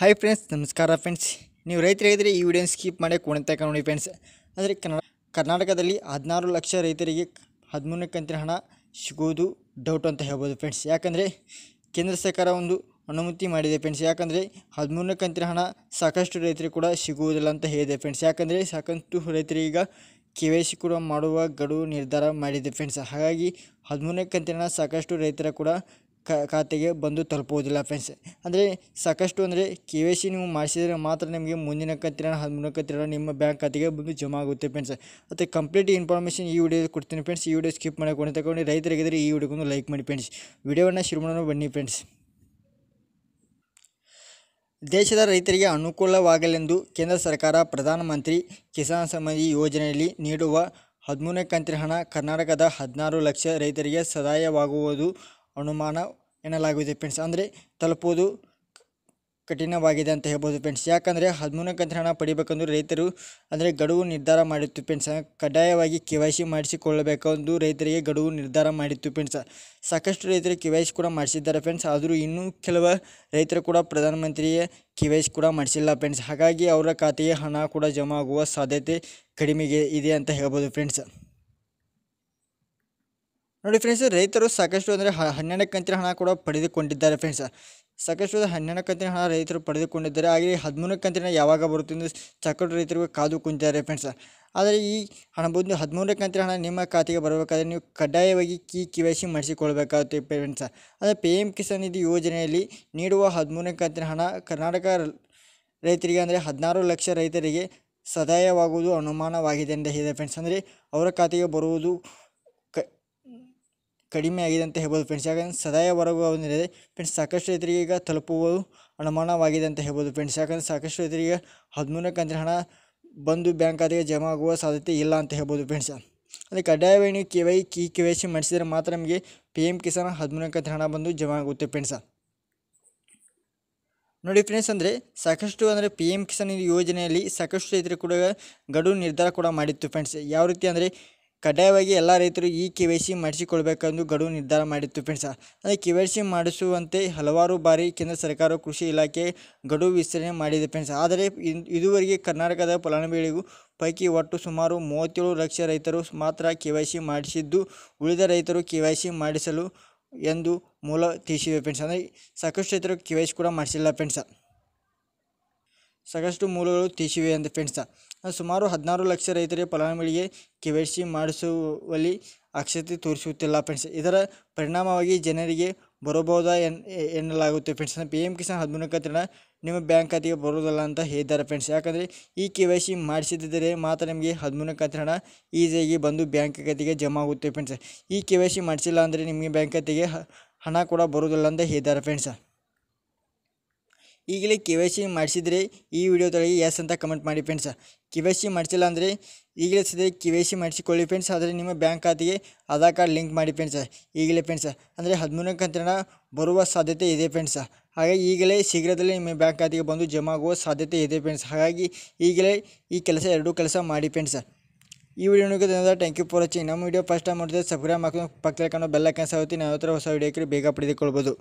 hi friends ನಮಸ್ಕಾರ friends ನೀವು ಇದ್ದರೆ ಈ ವಿಡಿಯೋನ ಸ್ಕಿಪ್ ಮಾಡಿ ಕೊಡ್ತಕ್ಕ ನೋಡಿ ಫ್ರೆಂಡ್ಸ್ ಆದರೆ ಕನ್ನಡ ಕರ್ನಾಟಕದಲ್ಲಿ ಹದಿನಾರು ಲಕ್ಷ ರೈತರಿಗೆ ಹದಿಮೂರನೇ ಕಂತಿನ ಹಣ ಸಿಗೋದು ಡೌಟ್ ಅಂತ ಹೇಳ್ಬೋದು ಫ್ರೆಂಡ್ಸ್ ಯಾಕಂದರೆ ಕೇಂದ್ರ ಸರ್ಕಾರ ಒಂದು ಅನುಮತಿ ಮಾಡಿದೆ ಫ್ರೆಂಡ್ಸ್ ಯಾಕಂದರೆ ಹದಿಮೂರನೇ ಕಂತಿನ ಹಣ ಸಾಕಷ್ಟು ರೈತರಿಗೆ ಕೂಡ ಸಿಗುವುದಿಲ್ಲ ಅಂತ ಹೇಳಿದೆ ಫ್ರೆಂಡ್ಸ್ ಯಾಕಂದರೆ ಸಾಕಷ್ಟು ರೈತರಿಗೆ ಕೆ ವೈ ಸಿ ಕೂಡ ಮಾಡುವ ಗಡುವು ನಿರ್ಧಾರ ಮಾಡಿದೆ ಫ್ರೆಂಡ್ಸ್ ಹಾಗಾಗಿ ಹದಿಮೂರನೇ ಕಂತಿನ ಸಾಕಷ್ಟು ರೈತರ ಕೂಡ ಖಾತೆಗೆ ಬಂದು ತಲುಪುವುದಿಲ್ಲ ಫ್ರೆಂಡ್ಸ್ ಅಂದರೆ ಸಾಕಷ್ಟು ಅಂದರೆ ಕೆ ವೈ ಸಿ ನೀವು ಮಾಡಿಸಿದರೆ ಮಾತ್ರ ನಿಮಗೆ ಮುಂದಿನ ಕತ್ತಿರೋಣ ಹದಿಮೂರನೇ ಕತ್ತಿರೋಣ ನಿಮ್ಮ ಬ್ಯಾಂಕ್ ಖಾತೆಗೆ ಬಂದು ಜಮಾ ಆಗುತ್ತೆ ಫ್ರೆಂಡ್ಸ್ ಮತ್ತು ಕಂಪ್ಲೀಟ್ ಇನ್ಫಾರ್ಮೇಷನ್ ಈ ವಿಡಿಯೋ ಕೊಡ್ತೀನಿ ಫ್ರೆಂಡ್ಸ್ ಈ ವಿಡಿಯೋ ಸ್ಕಿಪ್ ಮಾಡಿಕೊಂಡು ತಗೊಂಡು ರೈತರಿಗಿದ್ರೆ ಈ ವಿಡಿಯೋಗೊಂದು ಲೈಕ್ ಮಾಡಿ ಫ್ರೆಂಡ್ಸ್ ವಿಡಿಯೋವನ್ನು ಶುರು ಮಾಡೋಣ ಬನ್ನಿ ಫ್ರೆಂಡ್ಸ್ ದೇಶದ ರೈತರಿಗೆ ಅನುಕೂಲವಾಗಲೆಂದು ಕೇಂದ್ರ ಸರ್ಕಾರ ಪ್ರಧಾನಮಂತ್ರಿ ಕಿಸಾನ್ ಸಂಬಂಧಿ ಯೋಜನೆಯಲ್ಲಿ ನೀಡುವ ಹದಿಮೂರನೇ ಕಂತಿನ ಹಣ ಕರ್ನಾಟಕದ ಹದಿನಾರು ಲಕ್ಷ ರೈತರಿಗೆ ಸದಾಯವಾಗುವುದು ಅನುಮಾನ ಎನ್ನಲಾಗಿದೆ ಫ್ರೆಂಡ್ಸ್ ಅಂದರೆ ತಲುಪುವುದು ಕಠಿಣವಾಗಿದೆ ಅಂತ ಹೇಳ್ಬೋದು ಫ್ರೆಂಡ್ಸ್ ಯಾಕಂದರೆ ಹದಿಮೂರನೇ ಕಂತಿನ ಹಣ ಪಡಿಬೇಕೆಂದು ರೈತರು ಅಂದರೆ ಗಡುವು ನಿರ್ಧಾರ ಮಾಡಿತ್ತು ಫ್ರೆಂಡ್ಸ್ ಕಡ್ಡಾಯವಾಗಿ ಕೆ ವೈ ಸಿ ಮಾಡಿಸಿಕೊಳ್ಳಬೇಕೆಂದು ರೈತರಿಗೆ ಗಡುವು ನಿರ್ಧಾರ ಮಾಡಿತ್ತು ಫ್ರೆಂಡ್ಸ್ ಸಾಕಷ್ಟು ರೈತರು ಕೆ ವೈ ಸಿ ಕೂಡ ಮಾಡಿಸಿದ್ದಾರೆ ಫ್ರೆಂಡ್ಸ್ ಆದರೂ ಇನ್ನೂ ಕೆಲವು ರೈತರು ಕೂಡ ಪ್ರಧಾನಮಂತ್ರಿಯ ಕೆ ವೈ ಸಿ ಕೂಡ ಮಾಡಿಸಿಲ್ಲ ಫ್ರೆಂಡ್ಸ್ ಹಾಗಾಗಿ ಅವರ ಖಾತೆಗೆ ಹಣ ಕೂಡ ಜಮಾ ಆಗುವ ಸಾಧ್ಯತೆ ಕಡಿಮೆಗೆ ಇದೆ ಅಂತ ಹೇಳ್ಬೋದು ಫ್ರೆಂಡ್ಸ್ ನೋಡಿ ಫ್ರೆಂಡ್ಸ್ ರೈತರು ಸಾಕಷ್ಟು ಅಂದರೆ ಹನ್ನೆರಡು ಕಂತಿನ ಹಣ ಕೂಡ ಪಡೆದುಕೊಂಡಿದ್ದಾರೆ ಫ್ರೆಂಡ್ಸ್ ಸಾಕಷ್ಟು ಹನ್ನೆರಡು ಕಂತಿನ ಹಣ ರೈತರು ಪಡೆದುಕೊಂಡಿದ್ದಾರೆ ಹಾಗೆ ಹದಿಮೂರು ಕಂತಿನ ಯಾವಾಗ ಬರುತ್ತೆ ಎಂದು ಸಾಕಷ್ಟು ರೈತರು ಕಾದು ಕುಂತಿದ್ದಾರೆ ಫ್ರೆಂಡ್ಸ್ ಆದರೆ ಈ ಹಣ ಬಂದು ಹದಿಮೂರನೇ ಕಂತಿನ ಹಣ ನಿಮ್ಮ ಖಾತೆಗೆ ಬರಬೇಕಾದ್ರೆ ನೀವು ಕಡ್ಡಾಯವಾಗಿ ಕಿ ಕೆ ವೈ ಮಾಡಿಸಿಕೊಳ್ಬೇಕಾಗುತ್ತೆ ಫ್ರೆಂಡ್ಸ್ ಆದರೆ ಪಿ ಎಮ್ ಕಿಸಾನ್ ನಿಧಿ ಯೋಜನೆಯಲ್ಲಿ ನೀಡುವ ಹದಿಮೂರನೇ ಕಂತಿನ ಹಣ ಕರ್ನಾಟಕ ರೈತರಿಗೆ ಅಂದರೆ ಹದಿನಾರು ಲಕ್ಷ ರೈತರಿಗೆ ಸದಾಯವಾಗುವುದು ಅನುಮಾನವಾಗಿದೆ ಎಂದು ಹೇಳಿದೆ ಫ್ರೆಂಡ್ಸ್ ಅಂದರೆ ಅವರ ಖಾತೆಗೆ ಬರುವುದು ಕಡಿಮೆ ಆಗಿದೆ ಅಂತ ಹೇಳ್ಬೋದು ಫ್ರೆಂಡ್ಸ್ ಯಾಕಂದರೆ ಸದಾಯವರೆಗೂ ಅವನಿದೆ ಫ್ರೆಂಡ್ಸ್ ಸಾಕಷ್ಟು ರೈತರಿಗೆ ಈಗ ತಲುಪುವುದು ಅನುಮಾನವಾಗಿದೆ ಅಂತ ಹೇಳ್ಬೋದು ಫ್ರೆಂಡ್ಸ್ ಯಾಕಂದರೆ ಸಾಕಷ್ಟು ರೈತರಿಗೆ ಹದಿಮೂರನೇ ಕಂತಿನ ಹಣ ಬಂದು ಬ್ಯಾಂಕ್ ಖಾತೆಗೆ ಜಮಾ ಆಗುವ ಸಾಧ್ಯತೆ ಇಲ್ಲ ಅಂತ ಹೇಳ್ಬೋದು ಫ್ರೆಂಡ್ಸ್ ಅಂದರೆ ಕಡ್ಡಾಯವಾಗಿ ಕೆ ವೈ ಕಿ ಕೆ ವೈ ಸಿ ಮಾಡಿಸಿದರೆ ಮಾತ್ರ ನಮಗೆ ಪಿ ಎಮ್ ಕಿಸಾನ್ ಹದಿಮೂರನೇ ಕಂತಿನ ಹಣ ಬಂದು ಜಮಾ ಆಗುತ್ತೆ ಫ್ರೆಂಡ್ಸ ನೋಡಿ ಫ್ರೆಂಡ್ಸ್ ಅಂದರೆ ಸಾಕಷ್ಟು ಅಂದರೆ ಪಿ ಎಮ್ ಕಿಸಾನ್ ಯೋಜನೆಯಲ್ಲಿ ಸಾಕಷ್ಟು ರೈತರು ಕೂಡ ಗಡು ನಿರ್ಧಾರ ಕೂಡ ಮಾಡಿತ್ತು ಫ್ರೆಂಡ್ಸ್ ಯಾವ ರೀತಿ ಅಂದರೆ ಕಡ್ಡಾಯವಾಗಿ ಎಲ್ಲ ರೈತರು ಈ ಕೆ ವೈ ಸಿ ಮಾಡಿಸಿಕೊಳ್ಬೇಕೆಂದು ಗಡುವು ನಿರ್ಧಾರ ಮಾಡಿತ್ತು ಫ್ರೆಂಡ್ಸ್ ಅಂದರೆ ಕೆ ವೈ ಸಿ ಮಾಡಿಸುವಂತೆ ಹಲವಾರು ಬಾರಿ ಕೇಂದ್ರ ಸರ್ಕಾರ ಕೃಷಿ ಇಲಾಖೆ ಗಡುವು ವಿಸ್ತರಣೆ ಮಾಡಿದೆ ಫ್ರೆಂಡ್ಸ್ ಆದರೆ ಇದುವರೆಗೆ ಕರ್ನಾಟಕದ ಫಲಾನುಭವಿಗಳಿಗೂ ಪೈಕಿ ಒಟ್ಟು ಸುಮಾರು ಮೂವತ್ತೇಳು ಲಕ್ಷ ರೈತರು ಮಾತ್ರ ಕೆ ವೈ ಸಿ ಮಾಡಿಸಿದ್ದು ಉಳಿದ ರೈತರು ಕೆ ವೈ ಸಿ ಮಾಡಿಸಲು ಎಂದು ಮೂಲ ತಿಳಿಸಿವೆ ಫ್ರೆಂಡ್ಸ್ ಅಂದರೆ ಸಾಕಷ್ಟು ರೈತರು ಕೆ ವೈ ಸಿ ಕೂಡ ಮಾಡಿಸಿಲ್ಲ ಫ್ರೆಂಡ್ಸ್ ಸಾಕಷ್ಟು ಮೂಲಗಳು ತೀಸಿವೆ ಅಂತ ಫ್ರೆಂಡ್ಸ ಸುಮಾರು ಹದಿನಾರು ಲಕ್ಷ ರೈತರಿಗೆ ಫಲಾನುಭವಿಗಳಿಗೆ ಕೆ ವೈ ಸಿ ಮಾಡಿಸುವಲ್ಲಿ ಅಕ್ಷತೆ ತೋರಿಸುತ್ತಿಲ್ಲ ಫ್ರೆಂಡ್ಸ್ ಇದರ ಪರಿಣಾಮವಾಗಿ ಜನರಿಗೆ ಬರಬಹುದಾ ಎನ್ ಎನ್ನಲಾಗುತ್ತೆ ಫ್ರೆಂಡ್ಸ್ ಪಿ ಎಮ್ ಕಿಸಾನ್ ಹದಿಮೂರಕ್ಕೆ ತಿಳ ನಿಮ್ಮ ಬ್ಯಾಂಕ್ ಖಾತೆಗೆ ಬರೋದಲ್ಲ ಅಂತ ಹೇಳಿದ್ದಾರೆ ಫ್ರೆಂಡ್ಸ್ ಯಾಕಂದರೆ ಈ ಕೆ ವೈ ಸಿ ಮಾಡಿಸಿದ್ದರೆ ಮಾತ್ರ ನಿಮಗೆ ಹದಿಮೂರಕ್ಕೆ ಕತ್ರ ಹಣ ಈಸಿಯಾಗಿ ಬಂದು ಬ್ಯಾಂಕ್ ಖಾತೆಗೆ ಜಮಾ ಆಗುತ್ತೆ ಫ್ರೆಂಡ್ಸ್ ಈ ಕೆ ವೈ ಸಿ ಮಾಡಿಸಿಲ್ಲ ಅಂದರೆ ನಿಮಗೆ ಬ್ಯಾಂಕ್ ಖಾತೆಗೆ ಹಣ ಕೂಡ ಬರೋದಿಲ್ಲ ಅಂತ ಹೇಳಿದ್ದಾರೆ ಫ್ರೆಂಡ್ಸ್ ಈಗಲೇ ಕೆ ವೈ ಸಿ ಮಾಡಿಸಿದರೆ ಈ ವಿಡಿಯೋದೊಳಗೆ ಎಸ್ ಅಂತ ಕಮೆಂಟ್ ಮಾಡಿ ಫ್ರೆಂಡ್ಸ್ ಕೆ ವೈ ಸಿ ಮಾಡಿಸಿಲ್ಲ ಅಂದರೆ ಈಗಲೇ ಸದ್ಯ ಕೆ ವೈ ಸಿ ಮಾಡಿಸಿಕೊಳ್ಳಿ ಫ್ರೆಂಡ್ಸ್ ಆದರೆ ನಿಮ್ಮ ಬ್ಯಾಂಕ್ ಖಾತೆಗೆ ಆಧಾರ್ ಕಾರ್ಡ್ ಲಿಂಕ್ ಮಾಡಿ ಫ್ರೆಂಡ್ಸ್ ಈಗಲೇ ಫ್ರೆಂಡ್ಸ್ ಅಂದರೆ ಹದಿಮೂರನೇ ಕಂತಿನ ಬರುವ ಸಾಧ್ಯತೆ ಇದೆ ಫ್ರೆಂಡ್ಸ್ ಹಾಗಾಗಿ ಈಗಲೇ ಶೀಘ್ರದಲ್ಲೇ ನಿಮ್ಮ ಬ್ಯಾಂಕ್ ಖಾತೆಗೆ ಬಂದು ಜಮಾ ಆಗುವ ಸಾಧ್ಯತೆ ಇದೆ ಫ್ರೆಂಡ್ಸ್ ಹಾಗಾಗಿ ಈಗಲೇ ಈ ಕೆಲಸ ಎರಡೂ ಕೆಲಸ ಮಾಡಿ ಫ್ರೆಂಡ್ಸ್ ಈ ವಿಡಿಯೋ ನೋಡಿದ್ರೆ ಥ್ಯಾಂಕ್ ಯು ಫಾರ್ ವಾಚಿಂಗ್ ನಮ್ಮ ವಿಡಿಯೋ ಫಸ್ಟ್ ಟೈಮ್ ಮಾಡಿದ್ರೆ ಸಬ್ಸ್ಕ್ರೈಬ್ ಹಾಕೊಂಡು ಪಕ್ಕದಲ್ಲಿ ಕಾಣೋ ಕೆಲಸ ಆಗುತ್ತೆ ನಾವು ಹತ್ರ ಹೊಸ ವಿಡಿಯೋಕ್ಕೆ ಬೇಗ ಪಡೆದುಕೊಳ್ಬೋದು